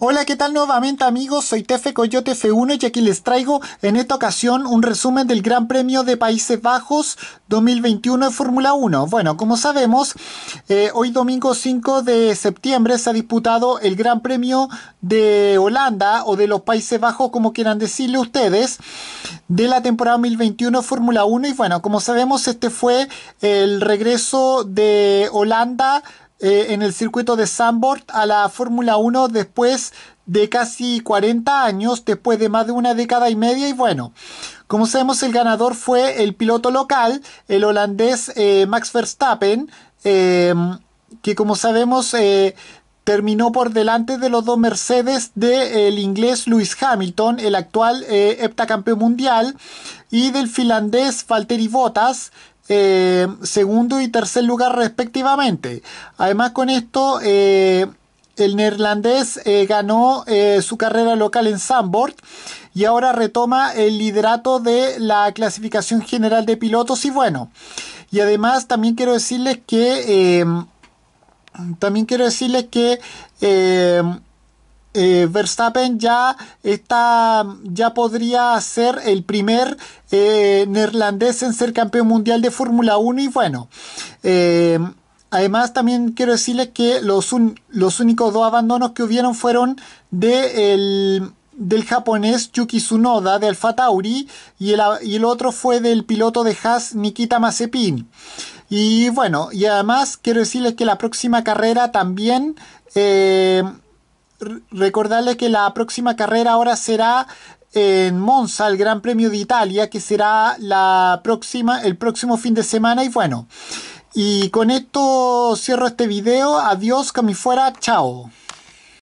Hola, ¿qué tal nuevamente amigos? Soy Tefe Coyote F1 y aquí les traigo en esta ocasión un resumen del Gran Premio de Países Bajos 2021 de Fórmula 1. Bueno, como sabemos, eh, hoy domingo 5 de septiembre se ha disputado el Gran Premio de Holanda o de los Países Bajos, como quieran decirle ustedes, de la temporada 2021 Fórmula 1. Y bueno, como sabemos, este fue el regreso de Holanda eh, en el circuito de Sanborn a la Fórmula 1 después de casi 40 años, después de más de una década y media. Y bueno, como sabemos, el ganador fue el piloto local, el holandés eh, Max Verstappen, em, que como sabemos eh, terminó por delante de los dos Mercedes del inglés Lewis Hamilton, el actual heptacampeón mundial, y del finlandés Valtteri Bottas, eh, segundo y tercer lugar respectivamente. Además con esto eh, el neerlandés eh, ganó su carrera local en Sandborg y ahora retoma el liderato de la clasificación general de pilotos y bueno. Y además también quiero decirles que... también quiero decirles que eh, Verstappen ya está, ya podría ser el primer eh, neerlandés en ser campeón mundial de Fórmula 1 y bueno. Eh, además, también quiero decirles que los, los únicos dos abandonos que hubieron fueron de del japonés Yuki Tsunoda de Alfa Tauri y el, y el, otro fue del piloto de Haas Nikita Mazepin. Y bueno, y además quiero decirles que la próxima carrera también recordarles que la próxima carrera ahora será en Monza, el Gran Premio de Italia, que será la próxima, el próximo fin de semana. Y bueno, y con esto cierro este video. Adiós, que fuera. Chao.